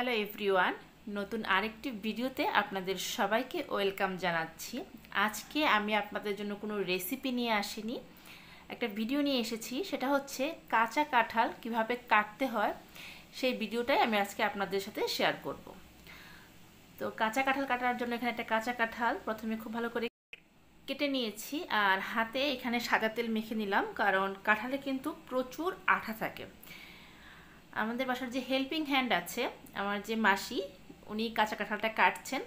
hello everyone নতুন আরেকটি ভিডিওতে আপনাদের সবাইকে ওয়েলকাম জানাচ্ছি আজকে আমি আপনাদের জন্য কোনো রেসিপি নিয়ে আসিনি একটা ভিডিও নিয়ে এসেছি সেটা হচ্ছে কাঁচা কাঁঠাল কিভাবে কাটতে হয় সেই ভিডিওটাই আমি আজকে আপনাদের সাথে শেয়ার করব তো কাঁচা কাঁঠাল কাটার জন্য এখানে একটা কাঁচা কাঁঠাল প্রথমে খুব ভালো করে কেটে নিয়েছি আর হাতে এখানে সাদা তেল মেখে নিলাম কারণ কাঁঠালে কিন্তু প্রচুর আঠা থাকে আমাদের বাসার যে হেল্পিং হ্যান্ড আছে আমার যে মাসি উনি কাঁচা কাঁঠালটা কাটছেন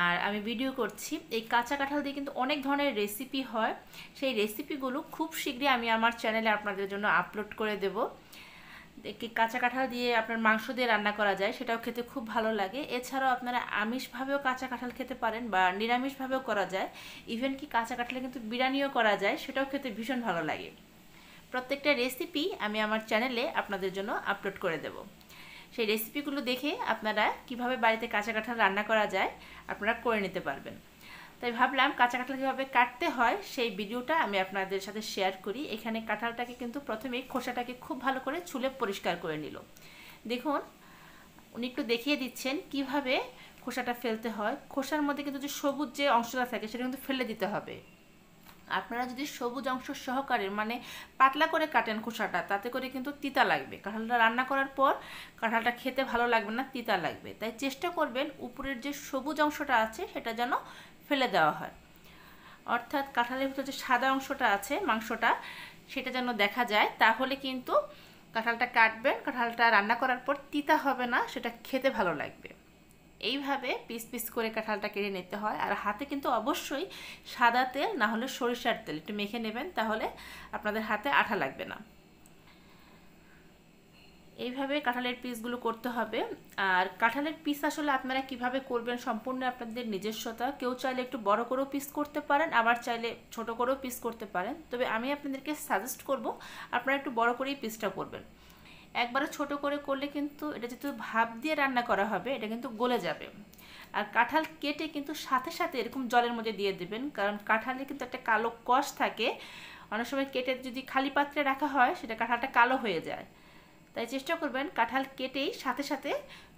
আর আমি ভিডিও করছি এই কাঁচা কাঁঠাল দিয়ে কিন্তু অনেক ধরনের রেসিপি হয় সেই রেসিপিগুলো খুব শীঘ্রই আমি আমার চ্যানেলে আপনাদের জন্য আপলোড করে দেব কাঁচা কাঁঠাল দিয়ে আপনার মাংস দিয়ে রান্না করা যায় সেটাও খেতে খুব ভালো লাগে এছাড়াও আপনারা আমিষভাবেও কাঁচা কাঁঠাল খেতে পারেন বা নিরামিষভাবেও করা যায় ইভেন কি কাঁচা কাঁঠালে কিন্তু বিরিয়ানিও করা যায় সেটাও খেতে ভীষণ ভালো লাগে প্রত্যেকটা রেসিপি আমি আমার চ্যানেলে আপনাদের জন্য আপলোড করে দেব সেই রেসিপিগুলো দেখে আপনারা কিভাবে বাড়িতে কাঁচা কাঁঠাল রান্না করা যায় আপনারা করে নিতে পারবেন তাই ভাবলাম কাঁচা কাঁঠাল কীভাবে কাটতে হয় সেই ভিডিওটা আমি আপনাদের সাথে শেয়ার করি এখানে কাঁঠালটাকে কিন্তু প্রথমেই খোসাটাকে খুব ভালো করে ছুলে পরিষ্কার করে নিল দেখুন উনি একটু দেখিয়ে দিচ্ছেন কিভাবে খোসাটা ফেলতে হয় খোসার মধ্যে কিন্তু যে সবুজ যে অংশটা থাকে সেটা কিন্তু ফেলে দিতে হবে আপনারা যদি সবুজ অংশ সহকারে মানে পাতলা করে কাটেন খোসাটা তাতে করে কিন্তু তিতা লাগবে কাঁঠালটা রান্না করার পর কাঁঠালটা খেতে ভালো লাগবে না তিতা লাগবে তাই চেষ্টা করবেন উপরের যে সবুজ অংশটা আছে সেটা যেন ফেলে দেওয়া হয় অর্থাৎ কাঁঠালের ভিতরে যে সাদা অংশটা আছে মাংসটা সেটা যেন দেখা যায় তাহলে কিন্তু কাঁঠালটা কাটবেন কাঁঠালটা রান্না করার পর তিতা হবে না সেটা খেতে ভালো লাগবে এইভাবে পিস পিস করে কাঁঠালটা কেটে নিতে হয় আর হাতে কিন্তু অবশ্যই সাদা তেল না হলে সরিষার তেল একটু মেখে নেবেন তাহলে আপনাদের হাতে আঠা লাগবে না এইভাবে কাঁঠালের পিসগুলো করতে হবে আর কাঁঠালের পিস আসলে আপনারা কিভাবে করবেন সম্পূর্ণ আপনাদের নিজস্বতা কেউ চাইলে একটু বড় করেও পিস করতে পারেন আবার চাইলে ছোট করেও পিস করতে পারেন তবে আমি আপনাদেরকে সাজেস্ট করব আপনারা একটু বড় করেই পিসটা করবেন একবারে ছোট করে করলে কিন্তু এটা যেহেতু ভাপ দিয়ে রান্না করা হবে এটা কিন্তু গলে যাবে আর কাঁঠাল কেটে কিন্তু সাথে সাথে এরকম জলের মধ্যে দিয়ে দেবেন কারণ কাঁঠালে কিন্তু একটা কালো কষ থাকে অনেক সময় কেটে যদি খালি পাত্রে রাখা হয় সেটা কাঁঠালটা কালো হয়ে যায় তাই চেষ্টা করবেন কাঁঠাল কেটেই সাথে সাথে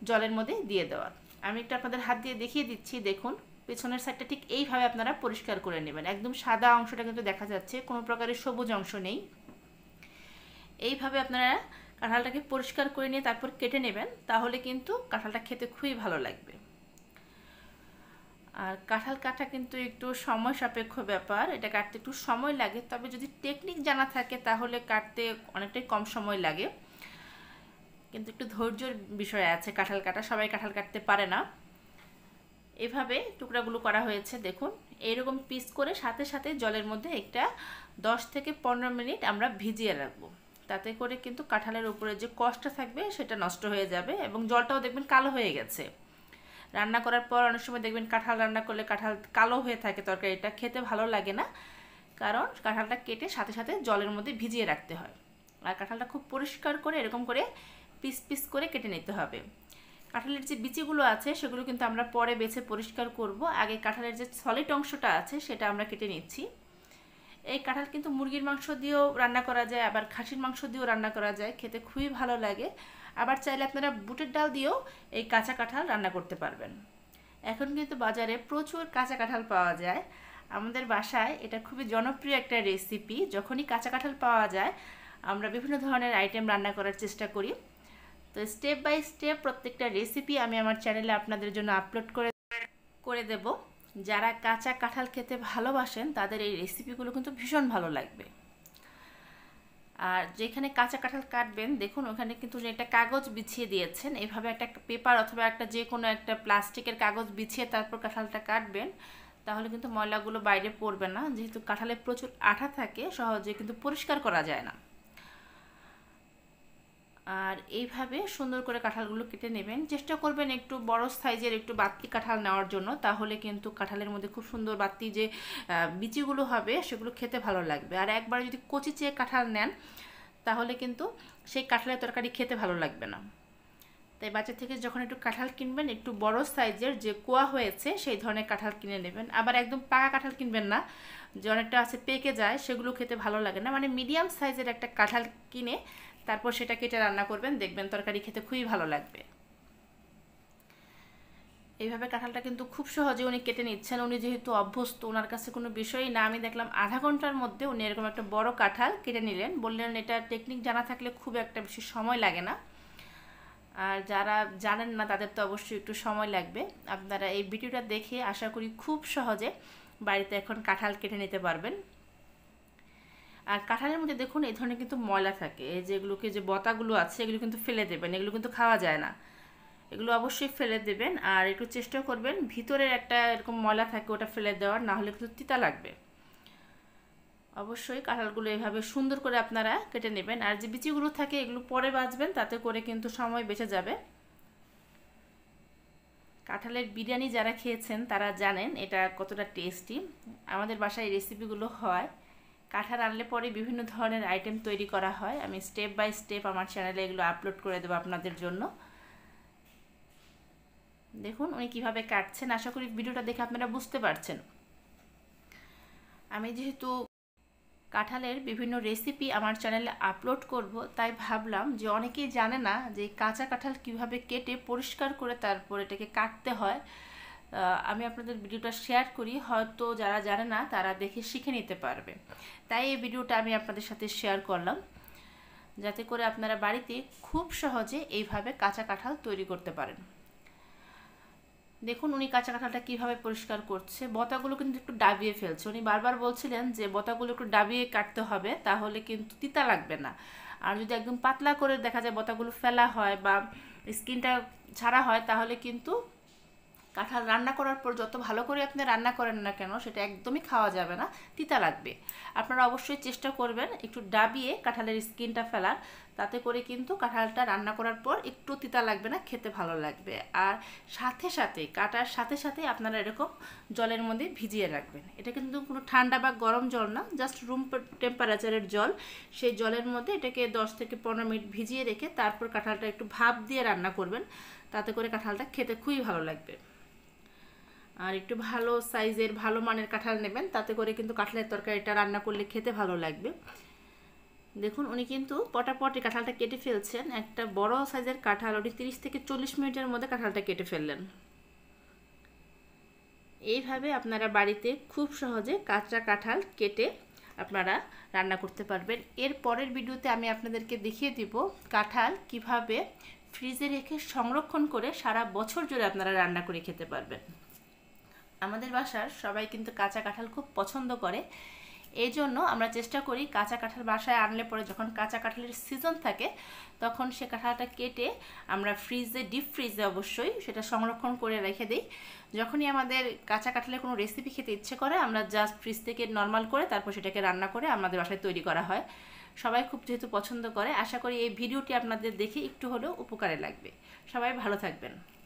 জলের মধ্যে দিয়ে দেওয়ার আমি একটু আপনাদের হাত দিয়ে দেখিয়ে দিচ্ছি দেখুন পেছনের সাইডটা ঠিক এইভাবে আপনারা পরিষ্কার করে নেবেন একদম সাদা অংশটা কিন্তু দেখা যাচ্ছে কোনো প্রকারের সবুজ অংশ নেই এইভাবে আপনারা কাঁঠালটাকে পরিষ্কার করে নিয়ে তারপর কেটে নেবেন তাহলে কিন্তু কাঁঠালটা খেতে খুবই ভালো লাগবে আর কাঁঠাল কাটা কিন্তু একটু সময় সাপেক্ষ ব্যাপার এটা কাটতে একটু সময় লাগে তবে যদি টেকনিক জানা থাকে তাহলে কাটতে অনেকটাই কম সময় লাগে কিন্তু একটু ধৈর্যের বিষয় আছে কাঁঠাল কাটা সবাই কাঁঠাল কাটতে পারে না এভাবে টুকরাগুলো করা হয়েছে দেখুন এরকম পিস করে সাথে সাথে জলের মধ্যে একটা দশ থেকে পনেরো মিনিট আমরা ভিজিয়ে রাখবো তাতে করে কিন্তু কাঁঠালের উপরে যে কষটা থাকবে সেটা নষ্ট হয়ে যাবে এবং জলটাও দেখবেন কালো হয়ে গেছে রান্না করার পর অনেক সময় দেখবেন কাঁঠাল রান্না করলে কাঁঠাল কালো হয়ে থাকে তরকারিটা খেতে ভালো লাগে না কারণ কাঁঠালটা কেটে সাথে সাথে জলের মধ্যে ভিজিয়ে রাখতে হয় আর কাঁঠালটা খুব পরিষ্কার করে এরকম করে পিস পিস করে কেটে নিতে হবে কাঁঠালের যে বিচিগুলো আছে সেগুলো কিন্তু আমরা পরে বেছে পরিষ্কার করব আগে কাঁঠালের যে সলিড অংশটা আছে সেটা আমরা কেটে নিচ্ছি এই কাঁঠাল কিন্তু মুরগির মাংস দিয়েও রান্না করা যায় আবার খাসির মাংস দিয়েও রান্না করা যায় খেতে খুবই ভালো লাগে আবার চাইলে আপনারা বুটের ডাল দিয়েও এই কাঁচা কাঁঠাল রান্না করতে পারবেন এখন কিন্তু বাজারে প্রচুর কাঁচা কাঁঠাল পাওয়া যায় আমাদের বাসায় এটা খুবই জনপ্রিয় একটা রেসিপি যখনই কাঁচা কাঁঠাল পাওয়া যায় আমরা বিভিন্ন ধরনের আইটেম রান্না করার চেষ্টা করি তো স্টেপ বাই স্টেপ প্রত্যেকটা রেসিপি আমি আমার চ্যানেলে আপনাদের জন্য আপলোড করে করে দেবো যারা কাঁচা কাঁঠাল খেতে ভালোবাসেন তাদের এই রেসিপিগুলো কিন্তু ভীষণ ভালো লাগবে আর যেখানে কাঁচা কাঁঠাল কাটবেন দেখুন ওখানে কিন্তু একটা কাগজ বিছিয়ে দিয়েছেন এভাবে একটা পেপার অথবা একটা যে কোনো একটা প্লাস্টিকের কাগজ বিছিয়ে তারপর কাঁঠালটা কাটবেন তাহলে কিন্তু ময়লাগুলো বাইরে পড়বে না যেহেতু কাঁঠালে প্রচুর আঠা থাকে সহজে কিন্তু পরিষ্কার করা যায় না আর এইভাবে সুন্দর করে কাঁঠালগুলো কেটে নেবেন চেষ্টা করবেন একটু বড় সাইজের একটু বাতি কাঁঠাল নেওয়ার জন্য তাহলে কিন্তু কাঁঠালের মধ্যে খুব সুন্দর বাতি যে বিচিগুলো হবে সেগুলো খেতে ভালো লাগবে আর একবার যদি কচি চেয়ে কাঁঠাল নেন তাহলে কিন্তু সেই কাঁঠালের তরকারি খেতে ভালো লাগবে না তাই বাজার থেকে যখন একটু কাঁঠাল কিনবেন একটু বড় সাইজের যে কোয়া হয়েছে সেই ধরনের কাঁঠাল কিনে নেবেন আবার একদম পাকা কাঁঠাল কিনবেন না যে অনেকটা আছে পেকে যায় সেগুলো খেতে ভালো লাগে না মানে মিডিয়াম সাইজের একটা কাঁঠাল কিনে তারপর সেটা কেটে রান্না করবেন দেখবেন তরকারি খেতে খুবই ভালো লাগবে এইভাবে কাঁঠালটা কিন্তু খুব সহজে উনি কেটে নিচ্ছেন উনি যেহেতু অভ্যস্ত ওনার কাছে কোনো বিষয়ই না আমি দেখলাম আধা ঘন্টার মধ্যে উনি এরকম একটা বড় কাঁঠাল কেটে নিলেন বললেন এটা টেকনিক জানা থাকলে খুব একটা বেশি সময় লাগে না আর যারা জানেন না তাদের তো অবশ্যই একটু সময় লাগবে আপনারা এই ভিডিওটা দেখে আশা করি খুব সহজে বাড়িতে এখন কাঁঠাল কেটে নিতে পারবেন আর কাঁঠালের মধ্যে দেখুন এই ধরনের কিন্তু ময়লা থাকে এই যেগুলোকে যে বতাগুলো আছে এগুলো কিন্তু ফেলে দেবেন এগুলো কিন্তু খাওয়া যায় না এগুলো অবশ্যই ফেলে দেবেন আর একটু চেষ্টা করবেন ভিতরের একটা এরকম ময়লা থাকে ওটা ফেলে দেওয়ার না হলে কিন্তু তিতা লাগবে অবশ্যই কাঁঠালগুলো এভাবে সুন্দর করে আপনারা কেটে নেবেন আর যে বিচিগুলো থাকে এগুলো পরে বাঁচবেন তাতে করে কিন্তু সময় বেঁচে যাবে কাঁঠালের বিরিয়ানি যারা খেয়েছেন তারা জানেন এটা কতটা টেস্টি আমাদের বাসায় রেসিপিগুলো হয় কাঁঠাল আনলে পরে বিভিন্ন ধরনের আইটেম তৈরি করা হয় আমি স্টেপ বাই স্টেপ আমার চ্যানেলে এগুলো আপলোড করে দেবো আপনাদের জন্য দেখুন উনি কীভাবে কাটছেন আশা করি ভিডিওটা দেখে আপনারা বুঝতে পারছেন আমি যেহেতু কাঁঠালের বিভিন্ন রেসিপি আমার চ্যানেলে আপলোড করব তাই ভাবলাম যে অনেকেই জানে না যে কাঁচা কাঁঠাল কিভাবে কেটে পরিষ্কার করে তারপর এটাকে কাটতে হয় আমি আপনাদের ভিডিওটা শেয়ার করি হয়তো যারা জানে না তারা দেখে শিখে নিতে পারবে তাই এই ভিডিওটা আমি আপনাদের সাথে শেয়ার করলাম যাতে করে আপনারা বাড়িতে খুব সহজে এইভাবে কাঁচা কাঁঠাল তৈরি করতে পারেন দেখুন উনি কাঁচা কাঁঠালটা কীভাবে পরিষ্কার করছে বতাগুলো কিন্তু একটু ডাবিয়ে ফেলছে উনি বারবার বলছিলেন যে বতাগুলো একটু ডাবিয়ে কাটতে হবে তাহলে কিন্তু তিতা লাগবে না আর যদি একদম পাতলা করে দেখা যায় বতাগুলো ফেলা হয় বা স্কিনটা ছাড়া হয় তাহলে কিন্তু কাঁঠাল রান্না করার পর যত ভালো করে আপনি রান্না করেন না কেন সেটা একদমই খাওয়া যাবে না তিতা লাগবে আপনারা অবশ্যই চেষ্টা করবেন একটু ডাবিয়ে কাঁঠালের স্কিনটা ফেলার তাতে করে কিন্তু কাঁঠালটা রান্না করার পর একটু তিতা লাগবে না খেতে ভালো লাগবে আর সাথে সাথে কাটার সাথে সাথে আপনারা এরকম জলের মধ্যে ভিজিয়ে রাখবেন এটা কিন্তু কোনো ঠান্ডা বা গরম জল না জাস্ট রুম টেম্পারেচারের জল সেই জলের মধ্যে এটাকে দশ থেকে পনেরো মিনিট ভিজিয়ে রেখে তারপর কাঁঠালটা একটু ভাপ দিয়ে রান্না করবেন তাতে করে কাঁঠালটা খেতে খুবই ভালো লাগবে আর একটু ভালো সাইজের ভালো মানের কাঁঠাল নেবেন তাতে করে কিন্তু কাঁঠালের তরকারিটা রান্না করলে খেতে ভালো লাগবে দেখুন উনি কিন্তু পটাপটি কাঁঠালটা কেটে ফেলছেন একটা বড় সাইজের কাঁঠাল উনি তিরিশ থেকে চল্লিশ মিনিটের মধ্যে কাঁঠালটা কেটে ফেললেন এইভাবে আপনারা বাড়িতে খুব সহজে কাঁচা কাঁঠাল কেটে আপনারা রান্না করতে পারবেন এর পরের ভিডিওতে আমি আপনাদেরকে দেখিয়ে দিব কাঁঠাল কিভাবে ফ্রিজে রেখে সংরক্ষণ করে সারা বছর জুড়ে আপনারা রান্না করে খেতে পারবেন আমাদের বাসার সবাই কিন্তু কাঁচা কাঁঠাল খুব পছন্দ করে এই জন্য আমরা চেষ্টা করি কাঁচা কাঁঠাল বাসায় আনলে পরে যখন কাঁচা কাঁঠালের সিজন থাকে তখন সে কাঁঠালটা কেটে আমরা ফ্রিজে ডিপ ফ্রিজে অবশ্যই সেটা সংরক্ষণ করে রেখে দিই যখনই আমাদের কাঁচা কাঁঠালের কোনো রেসিপি খেতে ইচ্ছে করে আমরা জাস্ট ফ্রিজ থেকে নর্মাল করে তারপর সেটাকে রান্না করে আমাদের বাসায় তৈরি করা হয় সবাই খুব যেহেতু পছন্দ করে আশা করি এই ভিডিওটি আপনাদের দেখে একটু হলেও উপকারে লাগবে সবাই ভালো থাকবেন